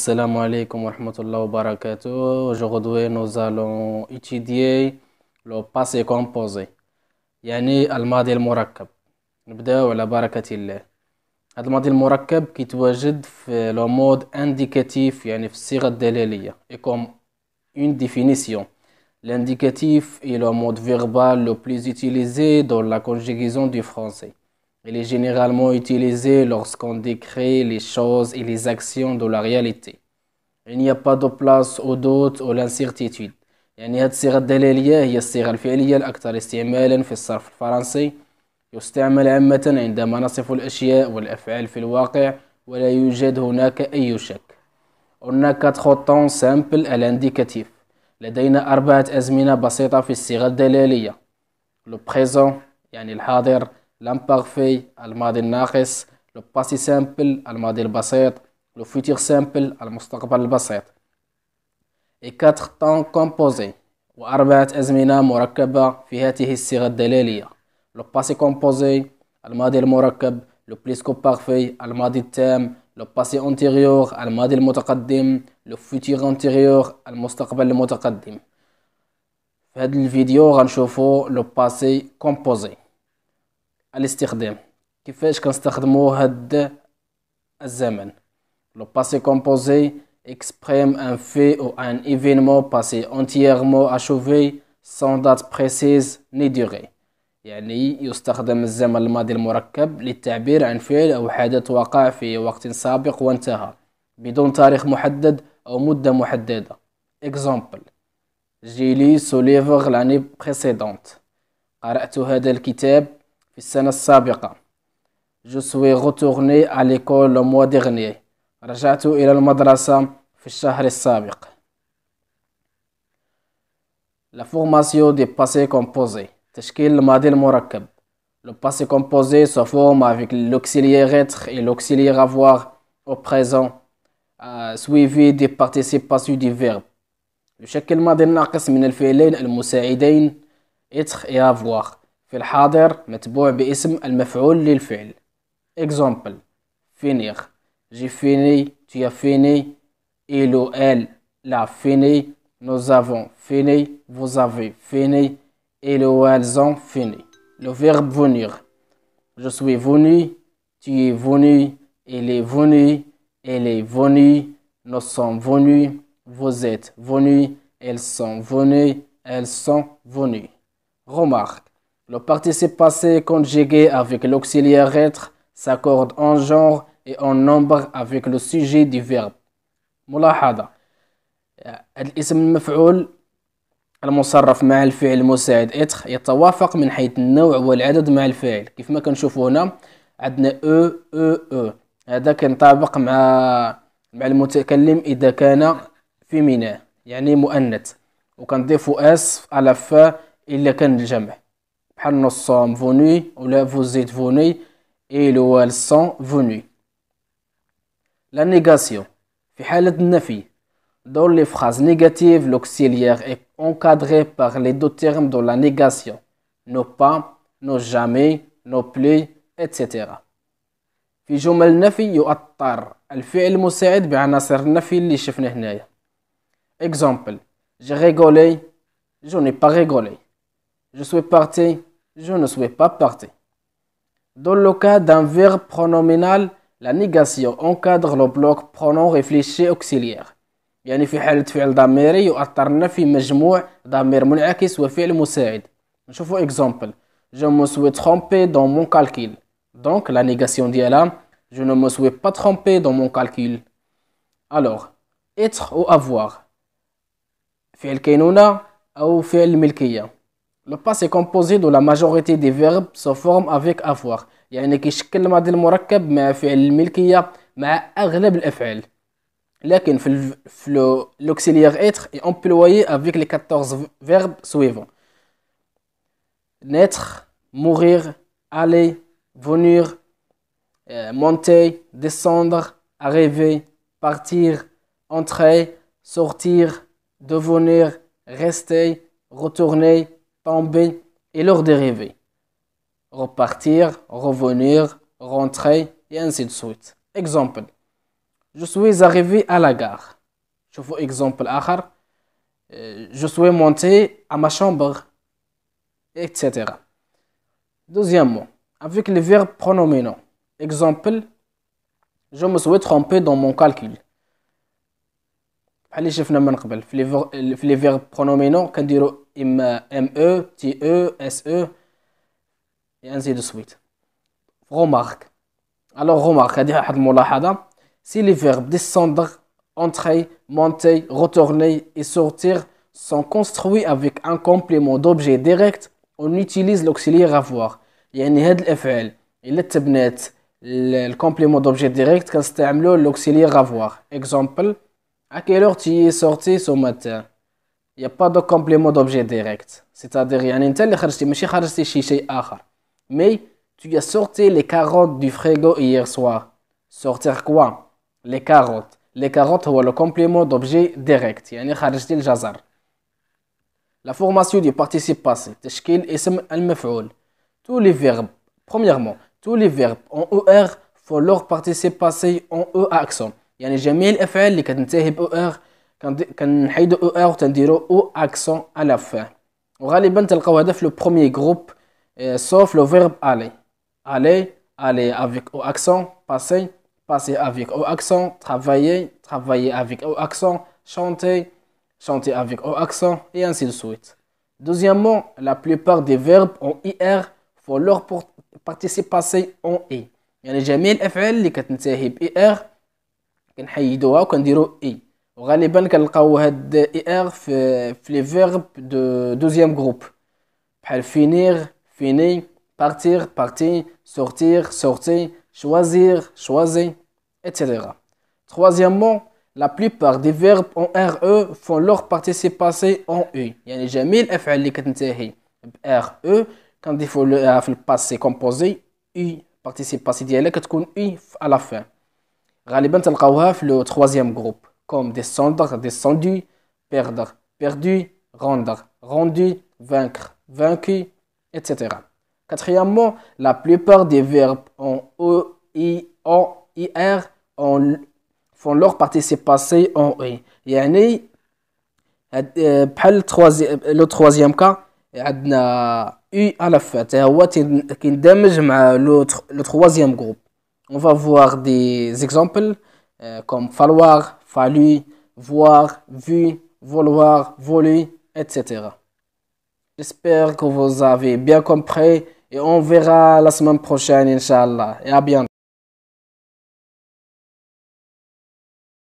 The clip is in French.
Assalamu alaikum wa rahmatullahi wa barakatuh. Aujourd'hui, nous allons étudier le passé composé. Yani, al-madi al-murakab. par la barakatillah. Al-madi al-murakab qui trouve le mode indicatif, yani, Et comme une définition, l'indicatif est le mode verbal le plus utilisé dans la conjugaison du français. Il est généralement utilisé lorsqu'on décrit les choses et les actions de la réalité. Il n'y a pas de place au doute ou l'incertitude. يعني هاد الصيغة الدلالية هي الصيغة الفعلية الأكثر استعمالا في الصرف الفرنسي يستعمل عامة عندما نصف الأشياء والأفعال في الواقع ولا يوجد هناك أي شك هناك خطان سامبل الانديكاتيف لدينا أربعة أزمنة بسيطة في الصيغة الدلالية لو بريزون يعني الحاضر l'imparfait الماضي الناقص لو باسي سامبل الماضي البسيط لو فيتير سامبل المستقبل البسيط اي كاتر طون كومبوزي وأربعة أزمنة مركبة في هذه الصيغة الدلالية لو باسي كومبوزي الماضي المركب لو بليسكو بارفي الماضي التام لو باسي انتيريور الماضي المتقدم لو فيتير انتيريور المستقبل المتقدم في هذا الفيديو غنشوفو لو باسي كومبوزي الاستخدام كيفاش كنستخدمو هاد الزمن لو باسي كومبوزي اكسبريم ان في او ان ايفينمون باسي entièrement اشوفي سون دات بريسيز ني durée يعني يستخدم الزمن الماضي المركب للتعبير عن فعل أو حدث وقع في وقت سابق وانتهى بدون تاريخ محدد أو مدة محددة example جيلي سوليفر لاني بريسيدونت قرأت هذا الكتاب Je suis retourné à l'école le mois dernier. رجعت إلى المدرسة في الشهر السابق. La formation du passé composé. تشكيل الماضي المركب. Le passé composé se forme avec l'auxiliaire être et l'auxiliaire avoir au présent, euh, suivi des participations du verbe. بشكل الماضي الناقص من الفعلين المساعدين être et avoir exemple Exemple. finir j'ai fini tu as fini il ou elle l'a fini nous avons fini vous avez fini il ou elles ont fini le verbe venir je suis venu tu es venu il est venu elle est venue nous sommes venus vous êtes venus elles sont venues elles sont venues remarque Le participe passé conjugué avec l'auxiliaire être s'accorde en genre et en nombre avec le sujet du verbe. ملاحظة الاسم المفعول المصرف مع الفعل المساعد اتخ يتوافق من حيث النوع والعدد مع الفاعل كيف ما كنشوفوا هنا عندنا او او او هذا كينطابق مع مع المتكلم اذا كان فيمينا يعني مؤنث وكنضيفوا اس على ف الا كان الجمع nous sommes venus, ou là vous êtes venus, et le ou elles sont venus. La négation. Dans les phrases négatives, l'auxiliaire est encadré par les deux termes de la négation. Ne pas, ne jamais, ne plus, etc. Exemple, j'ai rigolé, je n'ai pas rigolé. Je suis parti, je ne souhaite pas partir. Dans le cas d'un verbe pronominal, la négation encadre le bloc pronom réfléchi auxiliaire. يعني في فعل ضميري exemple, « Je me suis trompé dans mon calcul donc la négation là, je ne me suis pas trompé dans mon calcul alors être ou avoir فعل ou أو فعل ملكية le passé composé de la majorité des verbes se forme avec avoir يعني كيشكل الماضي المركب مع فعل الملكية مع أغلب الأفعال لكن في في l'auxiliaire être est employé avec les 14 verbes suivants naître, mourir, aller, venir, euh, monter, descendre, arriver, partir, entrer, sortir, devenir, rester, retourner, tomber et leur dérivé. Repartir, revenir, rentrer et ainsi de suite. Exemple. Je suis arrivé à la gare. Je vous exemple akhar. Euh, je suis monté à ma chambre, etc. Deuxièmement, avec les verbes pronominaux. Exemple, je me suis trompé dans mon calcul. Les verbes pronominaux, m e t E, e et ainsi de suite. Remarque. Alors remarque, si les verbes descendre, entrer, monter, retourner et sortir sont construits avec un complément d'objet direct, on utilise l'auxiliaire avoir. est هاد le le complément d'objet direct ديريكت كنستعملو l'auxiliaire avoir. Exemple, à quelle heure tu es sorti ce matin il n'y a pas de complément d'objet direct. C'est-à-dire, mais tu as sorti les carottes du frigo hier soir. Sortir quoi Les carottes. Les carottes sont le complément d'objet direct. La formation du participe passé. Tous les verbes. Premièrement, tous les verbes en ER font leur participe passé en E accent. يعني جميع الأفعال اللي en « or » Quand quand on dit au accent à la fin. Probablement tel que vous le premier groupe, euh, sauf le verbe aller, aller, aller avec au accent passer, passer avec au accent travailler, travailler avec au accent chanter, chanter avec au accent et ainsi de suite. Deuxièmement, la plupart des verbes en ir font leur participe passé en e. i. Il y a les mêmes affaires qui ne sont pas ir qu'on guide ou dit i. Vous allez voir que le cas de R est de les verbes du deuxième groupe. Finir, finir, partir, partir, sortir, sortir, choisir, choisir, etc. Troisièmement, la plupart des verbes en RE font leur participe passé en U. Il y a des qui ont fait le RE. quand il faut le passé composé, U, participe passé dialecte, tu eu à la fin. Vous allez voir que le cas de le troisième groupe comme descendre, descendu, perdre, perdu, rendre, rendu, vaincre, vaincu, etc. Quatrièmement, la plupart des verbes en O, I, O, r en, font leur participe passé en e. I. Euh, le troisième cas, تروازيام a عندنا اي qui فات هو كيندمج مع le troisième groupe. on va voir des exemples euh, comme falloir fallu, voir, vu, vouloir, voulu, etc. J'espère que vous avez bien compris et on verra la semaine prochaine, Inch'Allah. Et à bientôt.